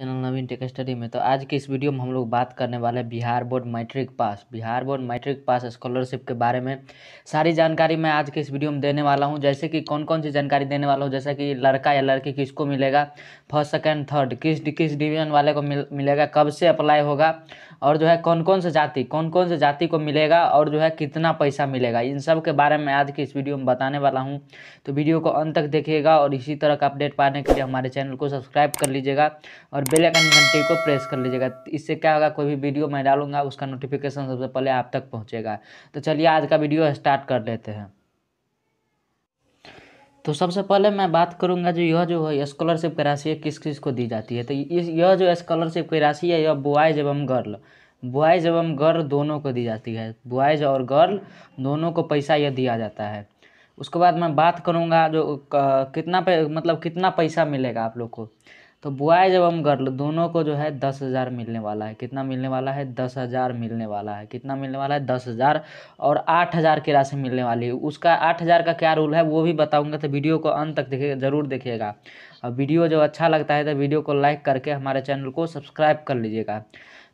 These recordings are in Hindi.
चैनल नवीन टेक स्टडी में तो आज के इस वीडियो में हम लोग बात करने वाले हैं Bihar board matric pass Bihar board matric pass scholarship के बारे में सारी जानकारी मैं आज के इस वीडियो में देने वाला हूं जैसे कि कौन कौन सी जानकारी देने वाला हूं जैसे कि लड़का या लड़की किसको मिलेगा फर्स्ट सेकेंड थर्ड किस किस डिवीजन वाले को मिल, मिलेगा कब से अप्लाई होगा और जो है कौन कौन से जाति कौन कौन से जाति को मिलेगा और जो है कितना पैसा मिलेगा इन सब के बारे में आज की इस वीडियो में बताने वाला हूँ तो वीडियो को अंत तक देखिएगा और इसी तरह का अपडेट पाने के लिए हमारे चैनल को सब्सक्राइब कर लीजिएगा और बेलाइकन घंटी को प्रेस कर लीजिएगा इससे क्या होगा कोई भी वीडियो मैं डालूंगा उसका नोटिफिकेशन सबसे पहले आप तक पहुँचेगा तो चलिए आज का वीडियो स्टार्ट कर लेते हैं तो सबसे पहले मैं बात करूंगा जो यह जो है स्कॉलरशिप की राशि है किस किस को दी जाती है तो इस यह जो स्कॉलरशिप की राशि है यह बॉयज एवं गर्ल बॉयज एवं गर्ल दोनों को दी जाती है बॉयज और गर्ल दोनों को पैसा यह दिया जाता है उसके बाद मैं बात करूँगा जो कितना पे मतलब कितना पैसा मिलेगा आप लोग को तो बुआई जब हम कर लो दोनों को जो है दस हज़ार मिलने वाला है कितना मिलने वाला है दस हज़ार मिलने वाला है कितना मिलने वाला है दस हज़ार और आठ हज़ार की राशि मिलने वाली है उसका आठ हज़ार का क्या रूल है वो भी बताऊंगा तो वीडियो को अंत तक देखे ज़रूर देखिएगा और वीडियो जब अच्छा लगता है तो वीडियो को लाइक करके हमारे चैनल को सब्सक्राइब कर लीजिएगा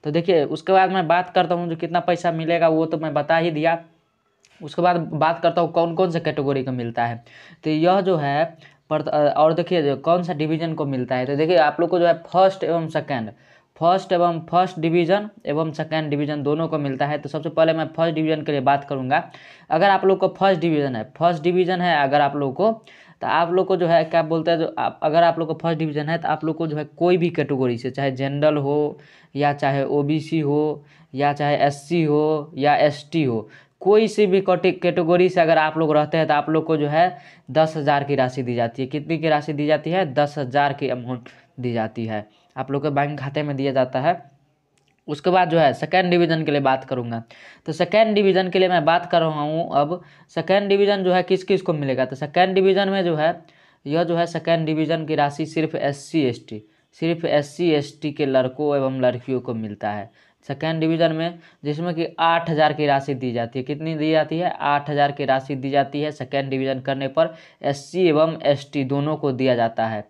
तो देखिए उसके बाद मैं बात करता हूँ जो कितना पैसा मिलेगा वो तो मैं बता ही दिया उसके बाद बात करता हूँ कौन कौन से कैटेगरी का मिलता है तो यह जो है और देखिए कौन सा डिवीजन को मिलता है तो देखिए आप लोग को जो है फर्स्ट एवं सेकेंड फर्स्ट एवं फर्स्ट डिवीजन एवं सेकेंड डिवीजन दोनों को मिलता है तो सबसे पहले मैं फर्स्ट डिवीजन के लिए बात करूंगा अगर आप लोग को फर्स्ट डिवीजन है फर्स्ट डिवीजन है अगर आप लोग को तो आप लोग को जो है क्या बोलते हैं जो आप अगर आप लोग को फर्स्ट डिवीजन है तो आप लोग को जो है कोई भी कैटेगरी से चाहे जनरल हो या चाहे ओबीसी हो या चाहे एससी हो या एसटी हो कोई सी भी कैटेगोरी से अगर आप लोग रहते हैं तो आप लोग को जो है दस हज़ार की राशि दी जाती है कितनी की राशि दी जाती है दस हज़ार की अमाउंट दी जाती है आप लोग के बैंक खाते में दिया जाता है उसके बाद जो है सेकेंड डिवीज़न के लिए बात करूंगा तो सेकेंड डिवीज़न के लिए मैं बात कर रहा हूँ अब सेकेंड डिवीज़न जो है किस किस को मिलेगा तो सेकेंड डिवीज़न में जो है यह जो है सेकेंड डिवीज़न की राशि सिर्फ एस सी सिर्फ एस सी के लड़कों एवं लड़कियों को मिलता है सेकेंड डिवीज़न में जिसमें कि आठ हज़ार की राशि दी जाती है कितनी दी जाती है आठ हज़ार की राशि दी जाती है सेकेंड डिवीज़न करने पर एससी एवं एसटी दोनों को दिया जाता है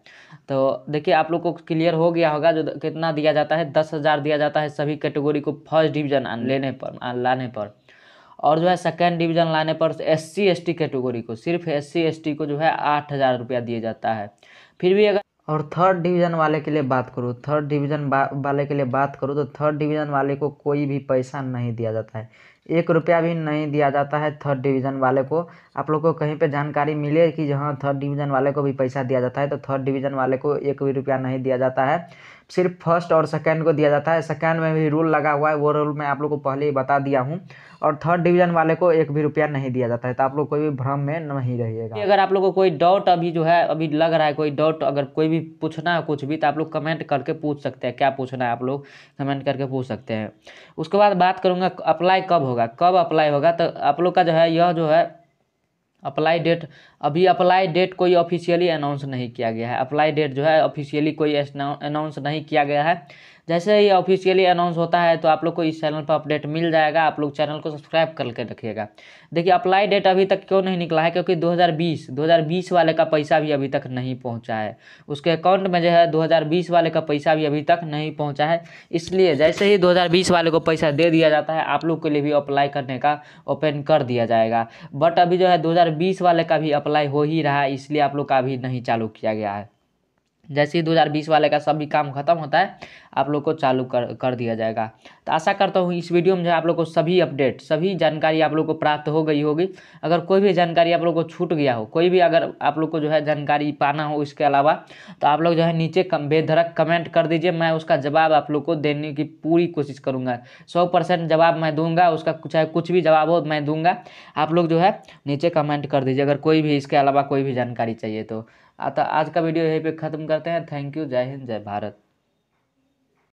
तो देखिए आप लोग को क्लियर हो गया होगा जो कितना दिया जाता है दस हज़ार दिया जाता है सभी कैटेगरी को फर्स्ट डिवीज़न लेने पर लाने पर और जो है सेकेंड डिवीज़न लाने पर एस सी कैटेगरी को सिर्फ एस सी को जो है आठ हज़ार रुपया दिया जाता है फिर भी अगर और थर्ड डिवीज़न वाले के लिए बात करूँ थर्ड डिवीज़न वाले के लिए बात करूँ तो थर्ड डिवीज़न वाले को कोई भी पैसा नहीं दिया जाता है एक रुपया भी नहीं दिया जाता है थर्ड डिवीज़न वाले को आप लोग को कहीं पे जानकारी मिले कि जहाँ थर्ड डिवीज़न वाले को भी पैसा दिया जाता है तो थर्ड डिवीज़न वाले को एक भी रुपया नहीं दिया जाता है सिर्फ फर्स्ट और सेकेंड को दिया जाता है सेकेंड में भी रूल लगा हुआ है वो रूल मैं आप लोग को पहले ही बता दिया हूँ और थर्ड डिवीजन वाले को एक भी रुपया नहीं दिया जाता है तो आप लोग कोई भी भ्रम में नहीं रहिएगा अगर आप लोग को कोई डाउट अभी जो है अभी लग रहा है कोई डाउट अगर कोई भी पूछना है कुछ भी तो आप लोग कमेंट करके पूछ सकते हैं क्या पूछना है आप लोग कमेंट करके पूछ सकते हैं उसके बाद बात करूँगा अप्लाई कब होगा कब अप्लाई होगा तो आप लोग का जो है यह जो है अप्लाई डेट अभी अप्लाई डेट कोई ऑफिशियली अनाउंस नहीं किया गया है अप्लाई डेट जो है ऑफिशियली कोई अनाउंस नहीं किया गया है जैसे ही ऑफिशियली अनाउंस होता है तो आप लोग को इस चैनल पर अपडेट मिल जाएगा आप लोग चैनल को सब्सक्राइब करके रखिएगा देखिए अप्लाई डेट अभी तक क्यों नहीं निकला है क्योंकि 2020 2020 वाले का पैसा भी अभी तक नहीं पहुंचा है उसके अकाउंट में जो है 2020 वाले का पैसा भी अभी तक नहीं पहुँचा है इसलिए जैसे ही दो वाले को पैसा दे दिया जाता है आप लोग के लिए भी अप्लाई करने का ओपन कर दिया जाएगा बट अभी जो है दो वाले का भी अप्लाई हो ही रहा है इसलिए आप लोग का अभी नहीं चालू किया गया है जैसे ही 2020 वाले का सभी काम खत्म होता है आप लोग को चालू कर कर दिया जाएगा तो आशा करता हूँ इस वीडियो में जो आप लोग को सभी अपडेट सभी जानकारी आप लोग को प्राप्त हो गई होगी अगर कोई भी जानकारी आप लोग को छूट गया हो कोई भी अगर आप लोग को जो है जानकारी पाना हो इसके अलावा तो आप लोग जो है नीचे कम बेधड़क कमेंट कर दीजिए मैं उसका जवाब आप लोग को देने की पूरी कोशिश करूँगा सौ परसेंट जवाब मैं दूँगा उसका चाहे कुछ भी जवाब हो मैं दूंगा आप लोग जो है नीचे कमेंट कर दीजिए अगर कोई भी इसके अलावा कोई भी जानकारी चाहिए तो आता आज का वीडियो यहीं पे ख़त्म करते हैं थैंक यू जय हिंद जय भारत